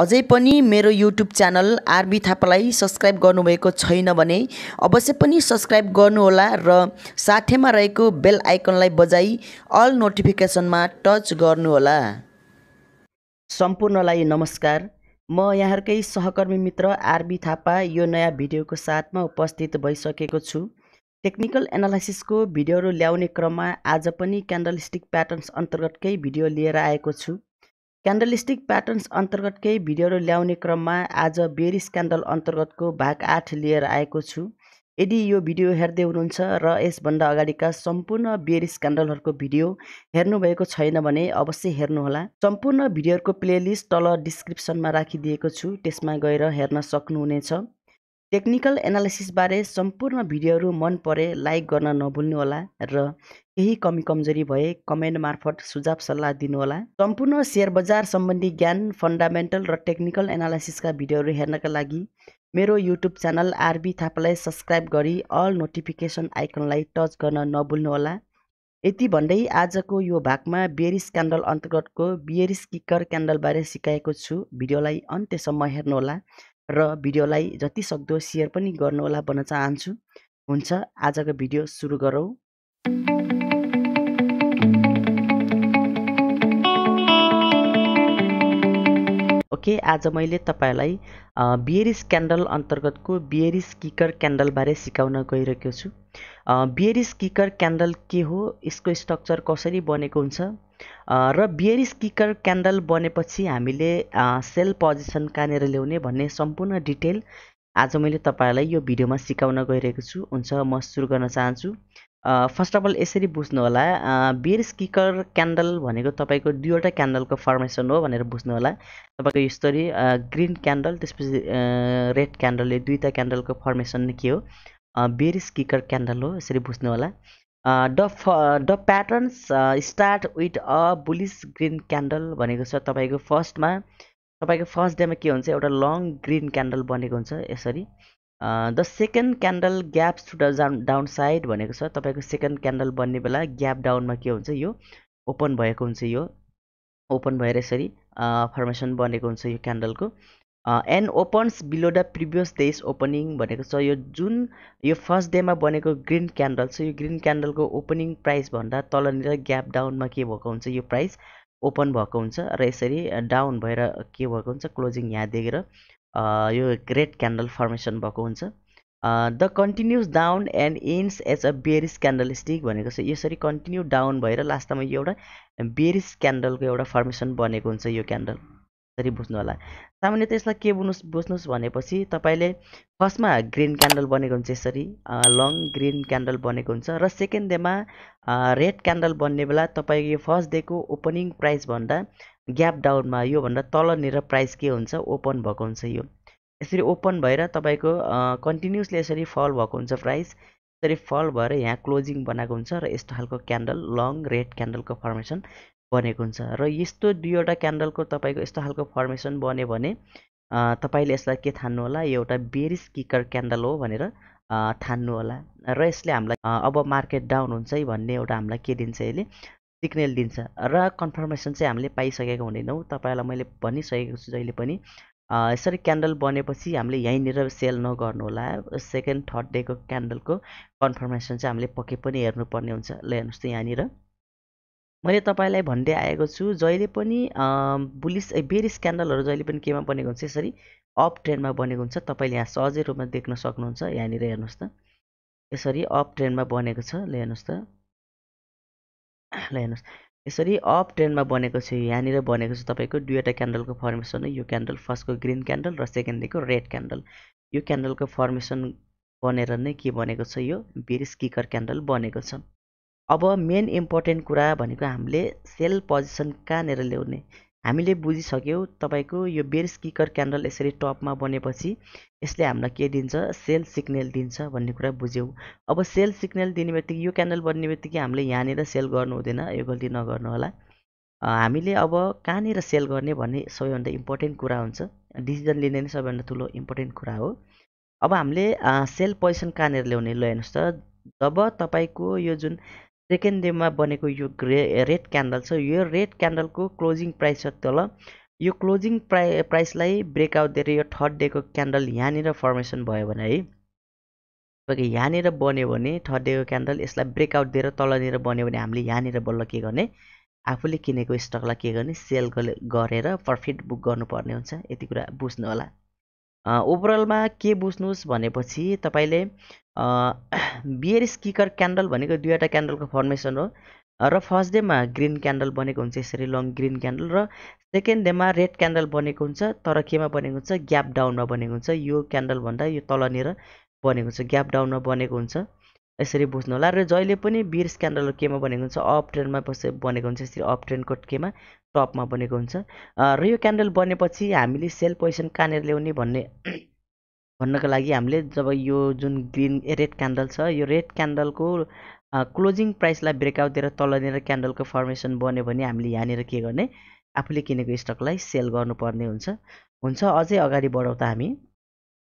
अझै पनि मेरो युट्युब च्यानल आरबी थापालाई सब्सक्राइब गर्नुभएको छैन भने अवश्य पनि सब्सक्राइब गर्नुहोला र साथैमा रहेको बेल आइकनलाई बजाई अल नोटिफिकेसनमा टच गर्नुहोला सम्पूर्णलाई नमस्कार म यहाँहरूकै सहकर्मी मित्र आरबी थापा यो नयाँ भिडियोको साथमा उपस्थित भइसकेको छु टेक्निकल एनालाइसिसको भिडियोहरू ल्याउने क्रममा आज पनि क्यान्डल स्टिक प्याटर्न्स अन्तर्गतकै भिडियो लिएर आएको छु क्यान्डलस्टिक प्याटर्न्स अन्तर्गत केही भिडियोहरू ल्याउने क्रममा आज बेरिस क्यान्डल अन्तर्गतको भाग आठ लिएर आएको छु यदि यो भिडियो हेर्दै हुनुहुन्छ र यसभन्दा अगाडिका सम्पूर्ण बेरिस क्यान्डलहरूको भिडियो हेर्नुभएको छैन भने अवश्य हेर्नुहोला सम्पूर्ण भिडियोहरूको प्लेलिस्ट तल डिस्क्रिप्सनमा राखिदिएको छु त्यसमा गएर हेर्न सक्नुहुनेछ टेक्निकल एनालिसिसबारे सम्पूर्ण भिडियोहरू मन परे लाइक गर्न नभुल्नुहोला र केही कमी कमजोरी भए कमेन्ट मार्फत सुझाव सल्लाह दिनुहोला सम्पूर्ण सेयर बजार सम्बन्धी ज्ञान फन्डामेन्टल र टेक्निकल एनालाइसिसका भिडियोहरू हेर्नका लागि मेरो युट्युब च्यानल आरबी थापालाई सब्सक्राइब गरी अल नोटिफिकेसन आइकनलाई टच गर्न नभुल्नुहोला यति भन्दै आजको यो भागमा बियरिस क्यान्डल अन्तर्गतको बियरिस किकर क्यान्डलबारे सिकाएको छु भिडियोलाई अन्त्यसम्म हेर्नुहोला र भिडियोलाई जति सक्दो सेयर पनि गर्नुहोला भन्न चाहन्छु हुन्छ आजको भिडियो सुरु गरौँ ओके आज मैले तपाईँलाई बियरिस क्यान्डल अन्तर्गतको बियरिस किकर क्यान्डलबारे सिकाउन गइरहेको छु बियरिस किकर क्यान्डल के हो यसको स्ट्रक्चर कसरी बनेको हुन्छ र बियरिस किकर क्यान्डल बनेपछि हामीले सेल पोजिसन कहाँनिर ल्याउने भन्ने सम्पूर्ण डिटेल आज मैले तपाईँलाई यो भिडियोमा सिकाउन गइरहेको छु हुन्छ म सुरु गर्न चाहन्छु फर्स्ट अफ अल यसरी होला बियर स्किकर क्यान्डल भनेको तपाईँको दुईवटा क्यान्डलको फर्मेसन हो भनेर बुझ्नु होला तपाईँको हिस्टोरी ग्रिन क्यान्डल त्यसपछि रेड क्यान्डल यो दुईवटा क्यान्डलको फर्मेसन के हो बियर स्किकर क्यान्डल हो यसरी बुझ्नु होला द फ the patterns start with a bullish green candle भनेको छ तपाईँको फर्स्टमा तपाईँको फर्स्ट डेमा के हुन्छ एउटा लङ ग्रिन क्यान्डल बनेको हुन्छ यसरी the second candle gaps to the down side भनेको छ तपाईँको सेकेन्ड क्यान्डल बन्ने बेला ग्याप डाउनमा के हुन्छ यो ओपन भएको हुन्छ यो ओपन भएर यसरी फर्मेसन बनेको हुन्छ यो क्यान्डलको and opens below the previous day's opening भनेको छ यो जुन यो फर्स्ट डेमा बनेको ग्रिन क्यान्डल छ यो ग्रिन क्यान्डलको ओपनिङ प्राइसभन्दा तलनिर ग्याप डाउनमा के भएको हुन्छ यो प्राइस ओपन भएको हुन्छ र यसरी डाउन भएर के भएको हुन्छ क्लोजिङ यहाँ देखेर यो ग्रेट क्यान्डल फर्मेसन भएको हुन्छ the continuous down and ends as a bearish candle stick भनेको छ यसरी कन्टिन्यू डाउन भएर लास्टमा यो एउटा बेरिस क्यान्डलको एउटा फर्मेसन बनेको हुन्छ यो क्यान्डल यसरी बुझ्नु होला सामान्यतः यसलाई के बुझ्नुहोस् बुझ्नुहोस् भनेपछि तपाईँले फर्स्टमा ग्रिन क्यान्डल बनेको हुन्छ यसरी लङ ग्रिन क्यान्डल बनेको हुन्छ र सेकेन्ड डेमा रेड क्यान्डल बन्ने बेला तपाईँको यो फर्स्ट डेको ओपनिङ प्राइसभन्दा ग्याप डाउनमा योभन्दा तलनिर प्राइस के हुन्छ ओपन भएको हुन्छ यो यसरी ओपन भएर तपाईँको कन्टिन्युसली यसरी फल भएको हुन्छ प्राइस यसरी फल भएर यहाँ क्लोजिङ बनाएको हुन्छ र यस्तो खालको क्यान्डल लङ रेड क्यान्डलको फर्मेसन बनेको हुन्छ र यस्तो दुईवटा क्यान्डलको तपाईँको यस्तो खालको फर्मेसन बन्यो भने तपाईँले यसलाई के थान्नुहोला होला एउटा बेरिस किकर क्यान्डल हो भनेर होला र यसले हामीलाई अब मार्केट डाउन हुन्छ है भन्ने एउटा हामीलाई के दिन्छ यसले सिग्नेल दिन्छ र कन्फर्मेसन चाहिँ हामीले पाइसकेको हुँदैनौँ तपाईँहरूलाई मैले भनिसकेको छु जहिले पनि यसरी क्यान्डल बनेपछि हामीले यहीँनिर सेल नगर्नु होला सेकेन्ड थर्ड डेको क्यान्डलको कन्फर्मेसन चाहिँ हामीले पक्कै पनि हेर्नुपर्ने हुन्छ ल हेर्नुहोस् त यहाँनिर मैले तपाईँलाई भन्दै आएको छु जहिले पनि बुलिस ए बेरिस क्यान्डलहरू जहिले पनि केमा बनेको हुन्छ यसरी अप ट्रेन्डमा बनेको हुन्छ तपाईँले यहाँ सहजै रूपमा देख्न सक्नुहुन्छ यहाँनिर हेर्नुहोस् त यसरी अप ट्रेन्डमा बनेको छ ल हेर्नुहोस् त ल हेर्नुहोस् यसरी अप ट्रेन्डमा बनेको छ यहाँनिर बनेको छ तपाईँको दुईवटा क्यान्डलको फर्मेसन हो यो क्यान्डल फर्स्टको ग्रिन क्यान्डल र सेकेन्डदेखिको रेड क्यान्डल यो क्यान्डलको फर्मेसन बनेर नै के बनेको छ यो बिरिस किकर क्यान्डल बनेको छ अब मेन इम्पोर्टेन्ट कुरा भनेको हामीले सेल पोजिसन कहाँनिर ल्याउने हामीले बुझिसक्यौँ तपाईँको यो बेर स्किकर क्यान्डल यसरी टपमा बनेपछि यसले हामीलाई के दिन्छ सेल सिग्नल दिन्छ भन्ने कुरा बुझ्यौँ अब सेल सिग्नल दिने बित्तिकै यो क्यान्डल बन्ने बित्तिकै हामीले यहाँनिर सेल गर्नु हुँदैन यो गल्ती नगर्नु होला हामीले अब कहाँनिर सेल गर्ने भन्ने सबैभन्दा इम्पोर्टेन्ट कुरा हुन्छ डिसिजन लिने नै सबैभन्दा ठुलो इम्पोर्टेन्ट कुरा हो अब हामीले सेल पोजिसन कहाँनिर ल्याउने ल हेर्नुहोस् त जब तपाईँको यो जुन सेकेन्ड डेमा बनेको यो ग्रे रेड क्यान्डल छ यो रेड क्यान्डलको क्लोजिङ प्राइस छ तल यो क्लोजिङ प्राइ प्राइसलाई ब्रेकआउट दिएर यो थर्ड डेको क्यान्डल यहाँनिर फर्मेसन भयो भने है तपाईँको यहाँनिर बन्यो भने थर्ड डेको क्यान्डल यसलाई ब्रेकआउट दिएर तलनिर बन्यो भने हामीले यहाँनिर बल्ल के गर्ने आफूले किनेको स्टकलाई के गर्ने सेल गरेर प्रफिट बुक गर्नुपर्ने हुन्छ यति कुरा बुझ्नु होला ओभरअलमा के बुझ्नुहोस् भनेपछि तपाईँले बियर स्किकर क्यान्डल भनेको दुईवटा क्यान्डलको फर्मेसन हो र फर्स्ट डेमा ग्रिन क्यान्डल बनेको हुन्छ यसरी लङ ग्रिन क्यान्डल र सेकेन्ड डेमा रेड क्यान्डल बनेको हुन्छ तर केमा बनेको हुन्छ ग्याप डाउनमा बनेको हुन्छ यो क्यान्डलभन्दा यो तलनिर बनेको हुन्छ ग्याप डाउनमा बनेको हुन्छ यसरी बुझ्नु होला र जहिले पनि बिर स्क्यान्डल केमा बनेको हुन्छ अप ट्रेन्डमा बसे बनेको हुन्छ यसरी अप ट्रेन्डको केमा टपमा बनेको हुन्छ र यो क्यान्डल बनेपछि हामीले सेल पोजिसन कहाँनिर ल्याउने भन्ने भन्नको लागि हामीले जब यो जुन ग्रिन रेड क्यान्डल छ यो रेड क्यान्डलको क्लोजिङ प्राइसलाई ब्रेकआउट दिएर तल दिएर क्यान्डलको फर्मेसन बन्यो भने हामीले यहाँनिर के गर्ने आफूले किनेको स्टकलाई सेल गर्नुपर्ने हुन्छ हुन्छ अझै अगाडि बढाउँदा हामी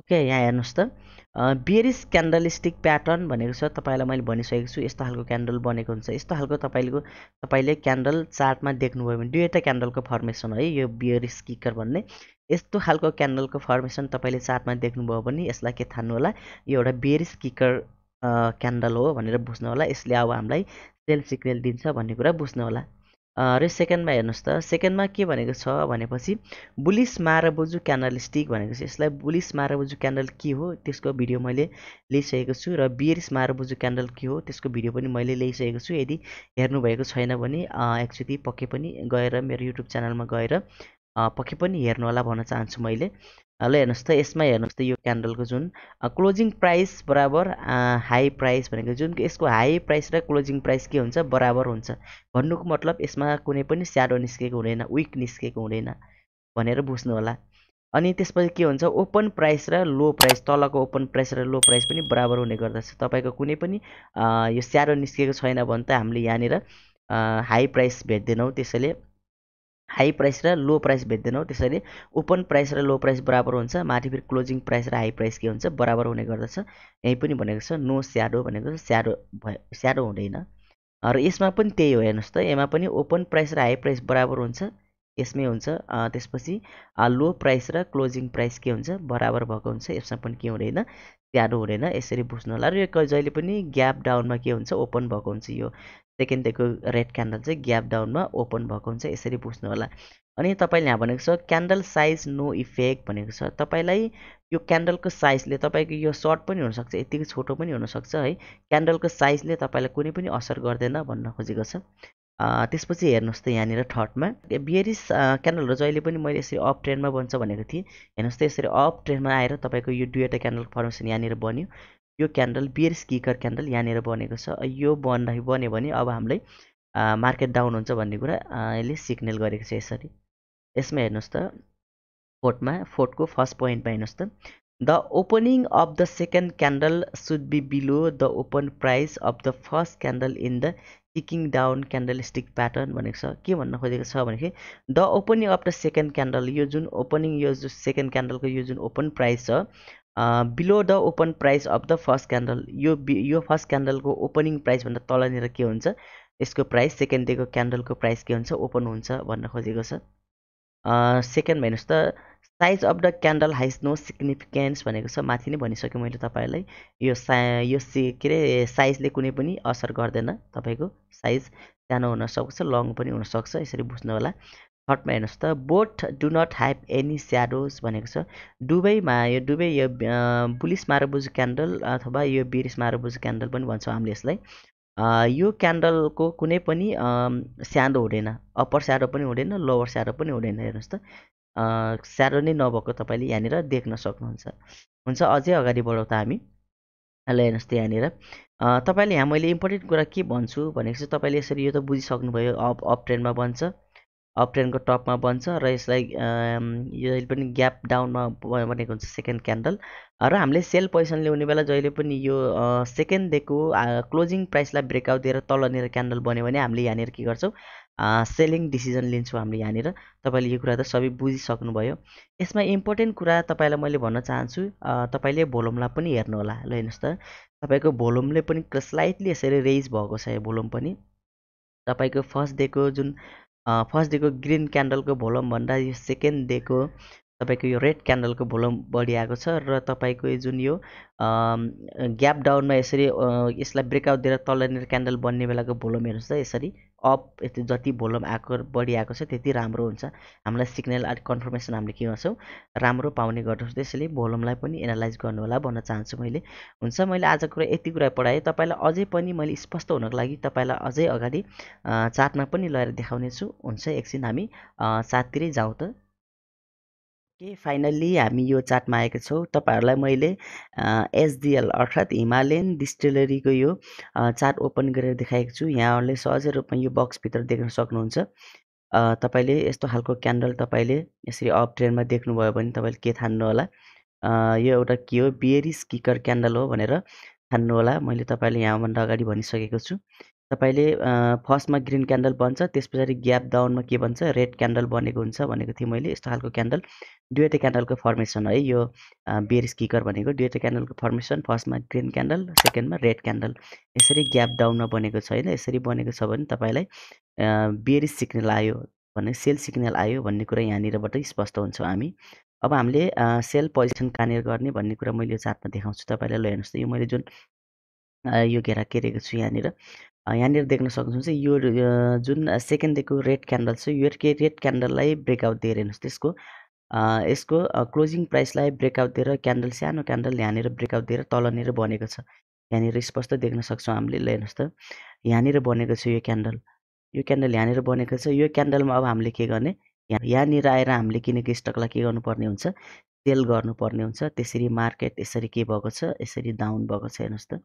ओके यहाँ हेर्नुहोस् त बेरिस क्यान्डल स्टिक प्याटर्न भनेको छ तपाईँलाई मैले भनिसकेको छु यस्तो खालको क्यान्डल बनेको हुन्छ यस्तो खालको तपाईँको तपाईँले क्यान्डल चार्टमा देख्नुभयो भने दुईवटा क्यान्डलको फर्मेसन है यो बियरिस किकर भन्ने यस्तो खालको क्यान्डलको फर्मेसन तपाईँले चार्टमा देख्नुभयो भने यसलाई के होला यो एउटा बेरिस किकर क्यान्डल हो भनेर बुझ्नु होला यसले अब हामीलाई सेल सिक्रेल दिन्छ भन्ने कुरा बुझ्नु होला र सेकेन्डमा हेर्नुहोस् त सेकेन्डमा के भनेको छ भनेपछि बुलिस मारबोजु स्टिक भनेको छ यसलाई बुलिस मारबोजु क्यान्डल के हो त्यसको भिडियो मैले ल्याइसकेको छु र बियर्स मारबोजु क्यान्डल के हो त्यसको भिडियो पनि मैले ल्याइसकेको छु यदि हेर्नुभएको छैन भने एक्चुली पक्कै पनि गएर मेरो युट्युब च्यानलमा गएर पक्कै पनि हेर्नुहोला भन्न चाहन्छु मैले ल हेर्नुहोस् त यसमा हेर्नुहोस् त यो क्यान्डलको जुन क्लोजिङ प्राइस बराबर हाई प्राइस भनेको जुन यसको हाई प्राइस र क्लोजिङ प्राइस के हुन्छ बराबर हुन्छ भन्नुको मतलब यसमा कुनै पनि स्याडो निस्केको हुँदैन विक निस्केको हुँदैन भनेर बुझ्नु होला अनि त्यसपछि के हुन्छ ओपन प्राइस र लो प्राइस तलको ओपन प्राइस र लो प्राइस पनि बराबर हुने गर्दछ तपाईँको कुनै पनि यो स्याडो निस्केको छैन भने त हामीले यहाँनिर हाई प्राइस भेट्दैनौँ त्यसैले हाई प्राइस र लो प्राइस भेट्दैनौँ त्यसरी ओपन प्राइस र लो प्राइस बराबर हुन्छ माथि फेरि क्लोजिङ प्राइस र हाई प्राइस के हुन्छ बराबर हुने गर्दछ यहीँ पनि भनेको छ नो स्याडो भनेको स्याडो भयो स्याडो हुँदैन र यसमा पनि त्यही हो हेर्नुहोस् त यसमा पनि ओपन प्राइस र हाई प्राइस बराबर हुन्छ यसमै हुन्छ त्यसपछि लो प्राइस र क्लोजिङ प्राइस के हुन्छ बराबर भएको हुन्छ यसमा पनि के हुँदैन स्याडो हुँदैन यसरी बुझ्नु होला र यो जहिले पनि ग्याप डाउनमा के हुन्छ ओपन भएको हुन्छ यो सेकेन्ड डेको रेड क्यान्डल चाहिँ ग्याप डाउनमा ओपन भएको हुन्छ यसरी बुझ्नु होला अनि तपाईँले यहाँ भनेको छ क्यान्डल साइज नो इफेक्ट भनेको छ तपाईँलाई यो क्यान्डलको साइजले तपाईँको यो सर्ट पनि हुनसक्छ यत्तिकै छोटो पनि हुनसक्छ है क्यान्डलको साइजले तपाईँलाई कुनै पनि असर गर्दैन भन्न खोजेको छ त्यसपछि हेर्नुहोस् त यहाँनिर थर्डमा बियरिस क्यान्डलहरू जहिले पनि मैले यसरी अप ट्रेन्डमा बन्छ भनेको थिएँ हेर्नुहोस् त यसरी अप ट्रेन्डमा आएर तपाईँको यो दुईवटा क्यान्डल फर्मेसन यहाँनिर बन्यो यो क्यान्डल बियर स्किकर क्यान्डल यहाँनिर बनेको छ यो बन्दाखेरि बन्यो भने अब हामीलाई मार्केट डाउन हुन्छ भन्ने कुरा यसले सिग्नल गरेको छ यसरी यसमा हेर्नुहोस् त फोर्टमा फोर्टको फर्स्ट पोइन्टमा हेर्नुहोस् त the opening of the second candle should be below the open price of the first candle in the kicking down candle stick pattern भनेको छ के भन्न खोजेको छ भनेदेखि the opening of the second candle यो जुन ओपनिङ यो जुन सेकेन्ड क्यान्डलको यो जुन ओपन प्राइस छ below the open price of the first candle यो यो फर्स्ट क्यान्डलको ओपनिङ प्राइसभन्दा तलनिर के हुन्छ यसको प्राइस सेकेन्ड डेको क्यान्डलको प्राइस के हुन्छ ओपन हुन्छ भन्न खोजेको छ सेकेन्ड भन्नुहोस् त size of the candle has no significance भनेको छ माथि नै भनिसकेँ मैले तपाईँलाई यो सा यो सि के अरे साइजले कुनै पनि असर गर्दैन तपाईँको साइज सानो हुनसक्छ लङ पनि हुनसक्छ यसरी बुझ्नु होला थर्डमा हेर्नुहोस् त both do not have any shadows भनेको छ दुबईमा यो दुबई यो पुलिस मारबुज क्यान्डल अथवा यो बिरिस मारबुज क्यान्डल पनि भन्छौँ हामीले यसलाई यो क्यान्डलको कुनै पनि स्याडो हुँदैन अप्पर स्याडो पनि हुँदैन लोवर स्याडो पनि हुँदैन हेर्नुहोस् त स्याडो नै नभएको तपाईँले यहाँनिर देख्न सक्नुहुन्छ हुन्छ अझै अगाडि बढाउँ त हामी ल हेर्नुहोस् त यहाँनिर तपाईँले यहाँ मैले इम्पोर्टेन्ट कुरा के भन्छु भनेको चाहिँ तपाईँले यसरी यो त बुझिसक्नुभयो अप अप ट्रेन्डमा बन्छ अप ट्रेन्डको टपमा बन्छ र यसलाई यो जहिले पनि ग्याप डाउनमा बनेको हुन्छ सेकेन्ड क्यान्डल र हामीले सेल पोजिसन ल्याउने बेला जहिले पनि यो सेकेन्ड डेको क्लोजिङ प्राइसलाई ब्रेकआउट दिएर तलनिर क्यान्डल बन्यो भने हामीले यहाँनिर के गर्छौँ सेलिङ डिसिजन लिन्छौँ हामीले यहाँनिर तपाईँले यो कुरा त सबै बुझिसक्नुभयो यसमा इम्पोर्टेन्ट कुरा तपाईँलाई मैले भन्न चाहन्छु तपाईँले भोलुमलाई पनि हेर्नुहोला ल हेर्नुहोस् त तपाईँको भोलुमले पनि स्लाइटली यसरी रेज भएको छ यो भोलुम पनि तपाईँको फर्स्ट डेको जुन फर्स्ट डेको ग्रिन क्यान्डलको भोलम भन्दा यो सेकेन्ड डेको तपाईँको यो रेड क्यान्डलको भोल्युम बढी आएको छ र तपाईँको जुन यो ग्याप डाउनमा यसरी यसलाई ब्रेकआउट दिएर तलनिर क्यान्डल बन्ने बेलाको भोल्युम हेर्नुहोस् त यसरी अप यति जति भोल्युम आएको बढी आएको छ त्यति राम्रो हुन्छ हामीलाई सिग्नल अलिक कन्फर्मेसन हामीले के गर्छौँ राम्रो पाउने गर्दछ त्यसैले भोल्युमलाई पनि एनालाइज गर्नु होला भन्न चाहन्छु मैले हुन्छ मैले आज कुरा यति कुरा पढाएँ तपाईँलाई अझै पनि मैले स्पष्ट हुनको लागि तपाईँलाई अझै अगाडि चार्टमा पनि लगाएर देखाउनेछु हुन्छ एकछिन हामी चार्टतिरै जाउँ त के फाइनल्ली हामी यो चार्टमा आएको छौँ तपाईँहरूलाई मैले एसडिएल अर्थात् हिमालयन डिस्टिलरीको यो चार्ट ओपन गरेर देखाएको छु यहाँहरूले सहजै रूपमा यो बक्सभित्र देख्न सक्नुहुन्छ तपाईँले यस्तो खालको क्यान्डल तपाईँले यसरी अप ट्रेनमा देख्नुभयो भने तपाईँले के थान्नुहोला यो एउटा के हो बियरी स्किकर क्यान्डल हो भनेर होला मैले तपाईँले यहाँभन्दा अगाडि भनिसकेको छु तपाईँले फर्स्टमा ग्रिन क्यान्डल बन्छ त्यस पछाडि ग्याप डाउनमा के भन्छ रेड क्यान्डल बनेको हुन्छ भनेको थिएँ मैले यस्तो खालको क्यान्डल दुईवटै क्यान्डलको फर्मेसन है यो बेरिस किकर भनेको दुईवटै क्यान्डलको फर्मेसन फर्स्टमा ग्रिन क्यान्डल सेकेन्डमा रेड क्यान्डल यसरी ग्याप डाउनमा बनेको छ होइन यसरी बनेको छ भने तपाईँलाई बेरिस सिग्नल आयो भने सेल सिग्नल आयो भन्ने कुरा यहाँनिरबाट स्पष्ट हुन्छ हामी अब हामीले सेल पोजिसन कहाँनिर गर्ने भन्ने कुरा मैले यो चार्टमा देखाउँछु तपाईँलाई ल हेर्नुहोस् त यो मैले जुन यो घेरा केरेको छु यहाँनिर यहाँनिर देख्न सक्नुहुन्छ यो जुन सेकेन्ड दिएको रेड क्यान्डल छ यो के रेड क्यान्डललाई ब्रेकआउट दिएर हेर्नुहोस् त्यसको यसको क्लोजिङ प्राइसलाई ब्रेकआउट दिएर क्यान्डल सानो क्यान्डल यहाँनिर ब्रेकआउट दिएर तलनिर बनेको छ यहाँनिर स्पष्ट देख्न सक्छौँ हामीले ल हेर्नुहोस् त यहाँनिर बनेको छ यो क्यान्डल यो क्यान्डल यहाँनिर बनेको छ यो क्यान्डलमा अब हामीले के गर्ने यहाँनिर आएर हामीले किनेको स्टकलाई के गर्नुपर्ने हुन्छ सेल गर्नुपर्ने हुन्छ त्यसरी मार्केट यसरी के भएको छ यसरी डाउन भएको छ हेर्नुहोस् त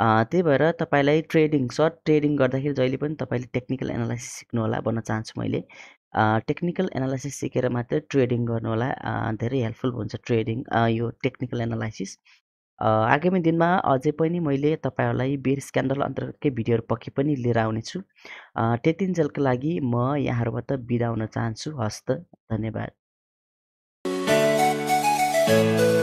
त्यही भएर तपाईँलाई ट्रेडिङ सर्ट ट्रेडिङ गर्दाखेरि जहिले पनि तपाईँले टेक्निकल एनालाइसिस सिक्नु होला भन्न चाहन्छु मैले टेक्निकल एनालाइसिस सिकेर मात्रै ट्रेडिङ गर्नु होला धेरै हेल्पफुल हुन्छ ट्रेडिङ यो टेक्निकल एनालाइसिस आगामी दिनमा अझै पनि मैले तपाईँहरूलाई बेर स्क्यान्डल अन्तर्गतकै भिडियोहरू पक्की पनि लिएर आउनेछु त्यतिन्जेलको लागि म यहाँहरूबाट बिदा हुन चाहन्छु हस्त धन्यवाद